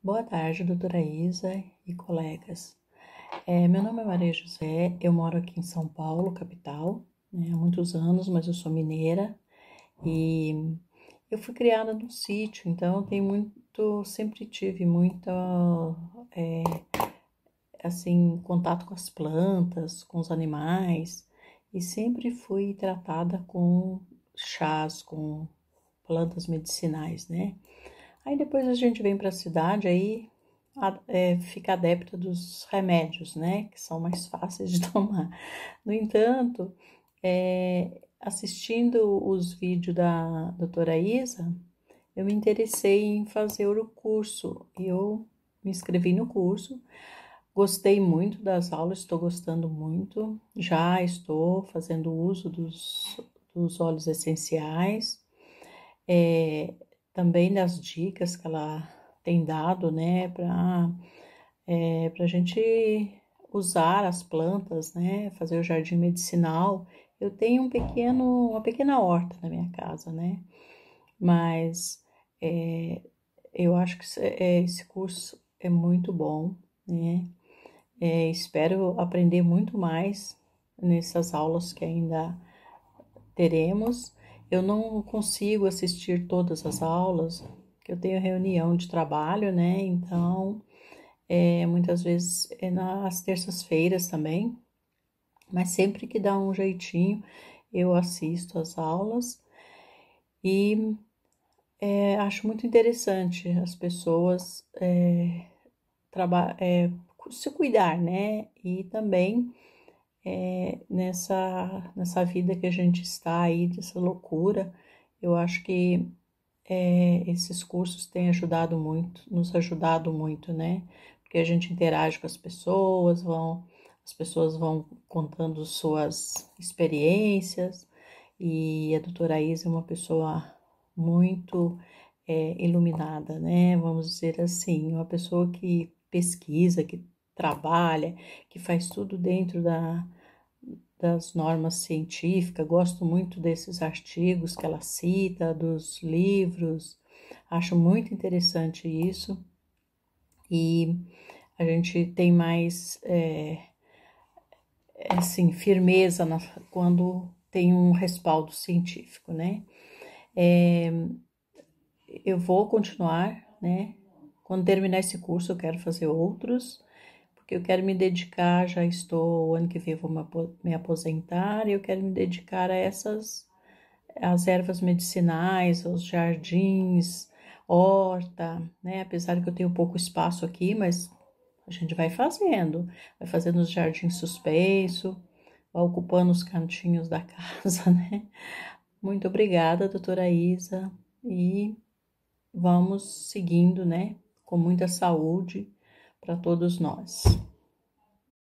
Boa tarde, doutora Isa e colegas. É, meu nome é Maria José, eu moro aqui em São Paulo, capital, né, há muitos anos, mas eu sou mineira e eu fui criada num sítio, então tem muito, sempre tive muito, é, assim, contato com as plantas, com os animais e sempre fui tratada com chás, com plantas medicinais, né? Aí depois a gente vem para a cidade, aí é, fica adepta dos remédios, né? Que são mais fáceis de tomar. No entanto, é, assistindo os vídeos da doutora Isa, eu me interessei em fazer o curso. Eu me inscrevi no curso, gostei muito das aulas, estou gostando muito. Já estou fazendo uso dos, dos óleos essenciais. É, também das dicas que ela tem dado, né, para é, a gente usar as plantas, né, fazer o jardim medicinal. Eu tenho um pequeno, uma pequena horta na minha casa, né, mas é, eu acho que esse é, curso é muito bom, né, é, espero aprender muito mais nessas aulas que ainda teremos eu não consigo assistir todas as aulas, que eu tenho reunião de trabalho, né? Então, é, muitas vezes é nas terças-feiras também, mas sempre que dá um jeitinho, eu assisto as aulas e é, acho muito interessante as pessoas é, é, se cuidar, né? E também é, nessa, nessa vida que a gente está aí, dessa loucura. Eu acho que é, esses cursos têm ajudado muito, nos ajudado muito, né? Porque a gente interage com as pessoas, vão, as pessoas vão contando suas experiências, e a doutora Isa é uma pessoa muito é, iluminada, né? Vamos dizer assim, uma pessoa que pesquisa, que trabalha, que faz tudo dentro da, das normas científicas. Gosto muito desses artigos que ela cita, dos livros. Acho muito interessante isso. E a gente tem mais é, assim, firmeza na, quando tem um respaldo científico, né? É, eu vou continuar, né? Quando terminar esse curso, eu quero fazer outros porque eu quero me dedicar, já estou, o ano que vem vou me aposentar, e eu quero me dedicar a essas, as ervas medicinais, os jardins, horta, né? Apesar que eu tenho pouco espaço aqui, mas a gente vai fazendo, vai fazendo os jardins suspenso, vai ocupando os cantinhos da casa, né? Muito obrigada, doutora Isa, e vamos seguindo, né? Com muita saúde para todos nós.